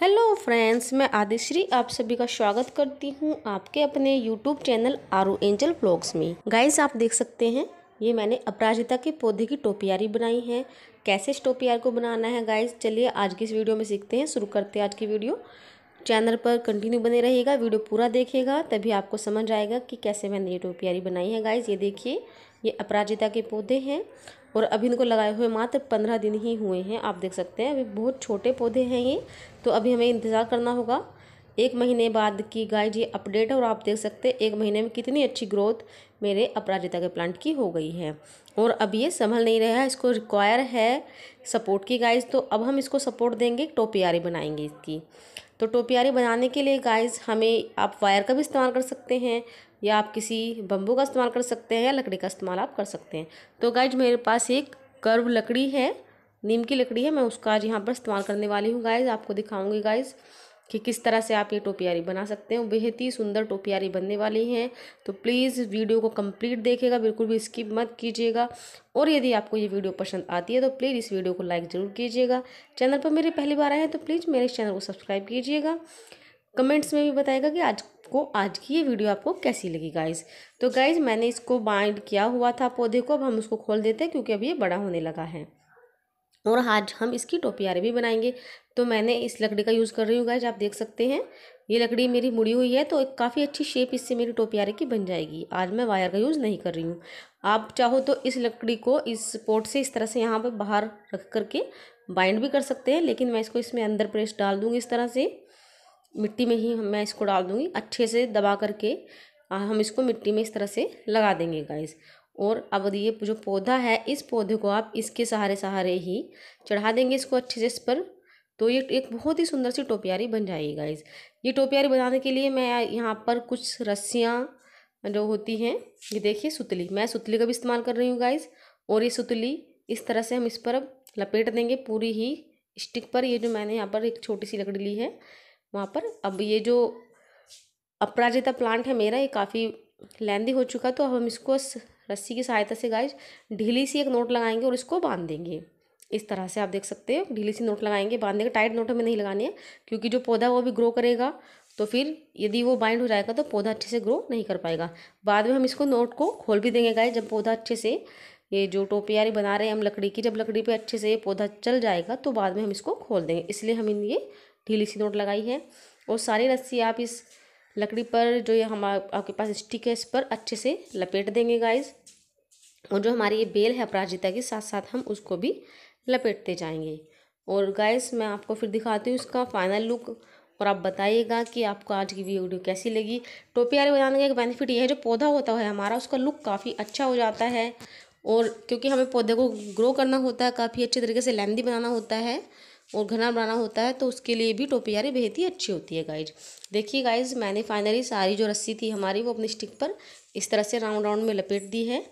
hello friends मैं आदिश्री आप सभी का स्वागत करती हूँ आपके अपने YouTube channel Aaru angel vlogs में गाइस आप देख सकते हैं ये मैंने अपराजिता के पौधे की टोपियारी बनाई है कैसे इस टोपियार को बनाना है गाइस चलिए आज की इस वीडियो में सीखते हैं शुरू करते हैं आज की वीडियो चैनल पर कंटिन्यू बने रहेगा वीडियो पूरा देखेगा तभी आपको समझ आएगा कि कैसे मैंने ये टोपियारी बनाई है गाइज ये देखिए ये अपराजिता के पौधे हैं और अभी इनको लगाए हुए मात्र पंद्रह दिन ही हुए हैं आप देख सकते हैं अभी बहुत छोटे पौधे हैं ये तो अभी हमें इंतज़ार करना होगा एक महीने बाद की गाय जी अपडेट है और आप देख सकते हैं एक महीने में कितनी अच्छी ग्रोथ मेरे अपराजिता के प्लांट की हो गई है और अब ये संभल नहीं रहा है इसको रिक्वायर है सपोर्ट की गाइज तो अब हम इसको सपोर्ट देंगे टोपियारी बनाएंगे इसकी तो टोपियारी बनाने के लिए गाइस हमें आप वायर का भी इस्तेमाल कर सकते हैं या आप किसी बम्बू का इस्तेमाल कर सकते हैं या लकड़ी का इस्तेमाल आप कर सकते हैं तो गाइज मेरे पास एक कर्व लकड़ी है नीम की लकड़ी है मैं उसका आज यहाँ पर इस्तेमाल करने वाली हूँ गाइज आपको दिखाऊँगी गाइज़ कि किस तरह से आप ये टोपियारी बना सकते हैं बेहद ही सुंदर टोपियारी बनने वाली हैं तो प्लीज़ वीडियो को कंप्लीट देखेगा बिल्कुल भी स्किप मत कीजिएगा और यदि आपको ये वीडियो पसंद आती है तो प्लीज़ इस वीडियो को लाइक ज़रूर कीजिएगा चैनल पर मेरे पहली बार आए हैं तो प्लीज़ मेरे चैनल को सब्सक्राइब कीजिएगा कमेंट्स में भी बताएगा कि आज को आज की ये वीडियो आपको कैसी लगी गाइज तो गाइज मैंने इसको बाइंड किया हुआ था पौधे को अब हम उसको खोल देते हैं क्योंकि अब ये बड़ा होने लगा है और आज हम इसकी टोपियारे भी बनाएंगे तो मैंने इस लकड़ी का यूज़ कर रही हूँ गाइज आप देख सकते हैं ये लकड़ी मेरी मुड़ी हुई है तो एक काफ़ी अच्छी शेप इससे मेरी टोपियारे की बन जाएगी आज मैं वायर का यूज़ नहीं कर रही हूँ आप चाहो तो इस लकड़ी को इस पोर्ट से इस तरह से यहाँ पर बाहर रख करके बाइंड भी कर सकते हैं लेकिन मैं इसको इसमें अंदर प्रेस डाल दूँगी इस तरह से मिट्टी में ही मैं इसको डाल दूँगी अच्छे से दबा करके हम इसको मिट्टी में इस तरह से लगा देंगे गाइज़ और अब ये जो पौधा है इस पौधे को आप इसके सहारे सहारे ही चढ़ा देंगे इसको अच्छे से इस पर तो ये एक बहुत ही सुंदर सी टोपियारी बन जाएगी गाइज ये टोपियारी बनाने के लिए मैं यहाँ पर कुछ रस्सियाँ जो होती हैं ये देखिए सुतली मैं सुतली का भी इस्तेमाल कर रही हूँ गाइज और ये सुतली इस तरह से हम इस पर लपेट देंगे पूरी ही स्टिक पर ये जो मैंने यहाँ पर एक छोटी सी लकड़ी ली है वहाँ पर अब ये जो अपराजिता प्लांट है मेरा ये काफ़ी लेंदी हो चुका तो अब हम इसको रस्सी की सहायता से गाइज ढीली सी एक नोट लगाएंगे और इसको बांध देंगे इस तरह से आप देख सकते हो ढीली सी नोट लगाएंगे बांध देंगे टाइट नोट हमें नहीं लगानी है क्योंकि जो पौधा वो भी ग्रो करेगा तो फिर यदि वो बाइंड हो जाएगा तो पौधा अच्छे से ग्रो नहीं कर पाएगा बाद में हम इसको नोट को खोल भी देंगे गाय जब पौधा अच्छे से ये जो टोपियारी बना रहे हैं हम लकड़ी की जब लकड़ी पे अच्छे से ये पौधा चल जाएगा तो बाद में हम इसको खोल देंगे इसलिए हम ये ढीली सी नोट लगाई है और सारी रस्सी आप इस लकड़ी पर जो ये हम आपके पास स्टिक है इस पर अच्छे से लपेट देंगे गाइस और जो हमारी ये बेल है अपराजिता की साथ साथ हम उसको भी लपेटते जाएंगे और गाइस मैं आपको फिर दिखाती हूँ इसका फाइनल लुक और आप बताइएगा कि आपको आज की वीडियो कैसी लगी टोपी वाले बनाने का एक बेनिफिट ये है जो पौधा होता है हमारा उसका लुक काफ़ी अच्छा हो जाता है और क्योंकि हमें पौधे को ग्रो करना होता है काफ़ी अच्छे तरीके से लेंदी बनाना होता है और घना बनाना होता है तो उसके लिए भी टोपियारी बेहद ही अच्छी होती है गाइज देखिए गाइज मैंने फाइनली सारी जो रस्सी थी हमारी वो अपनी स्टिक पर इस तरह से राउंड राउंड में लपेट दी है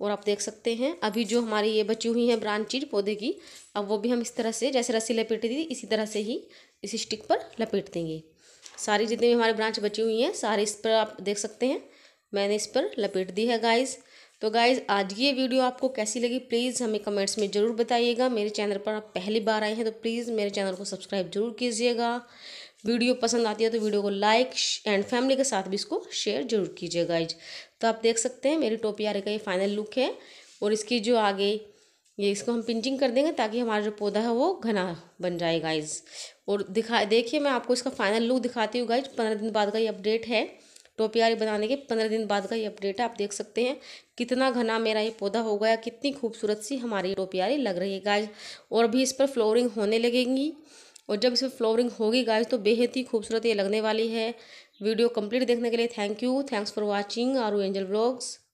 और आप देख सकते हैं अभी जो हमारी ये बची हुई हैं ब्रांचिज पौधे की अब वो भी हम इस तरह से जैसे रस्सी लपेटी थी इसी तरह से ही इस स्टिक पर लपेट देंगे सारी जितनी भी हमारी ब्रांच बची हुई हैं सारी इस पर आप देख सकते हैं मैंने इस पर लपेट दी है गाइज़ तो गाइज़ आज ये वीडियो आपको कैसी लगी प्लीज़ हमें कमेंट्स में ज़रूर बताइएगा मेरे चैनल पर आप पहली बार आए हैं तो प्लीज़ मेरे चैनल को सब्सक्राइब जरूर कीजिएगा वीडियो पसंद आती है तो वीडियो को लाइक एंड फैमिली के साथ भी इसको शेयर जरूर कीजिए गाइज तो आप देख सकते हैं मेरी टोपी आरे का ये फाइनल लुक है और इसकी जो आगे ये इसको हम पिंचिंग कर देंगे ताकि हमारा जो पौधा है वो घना बन जाए गाइज और दिखा देखिए मैं आपको इसका फाइनल लुक दिखाती हूँ गाइज पंद्रह दिन बाद का ये अपडेट है टोपियारी बनाने के पंद्रह दिन बाद का ये अपडेट है आप देख सकते हैं कितना घना मेरा ये पौधा हो गया कितनी खूबसूरत सी हमारी टोपियारी लग रही है गाय और भी इस पर फ्लोरिंग होने लगेंगी और जब इस पर फ्लोरिंग होगी गाय तो बेहद ही खूबसूरत ये लगने वाली है वीडियो कंप्लीट देखने के लिए thank you thanks for watching Aaru angel blogs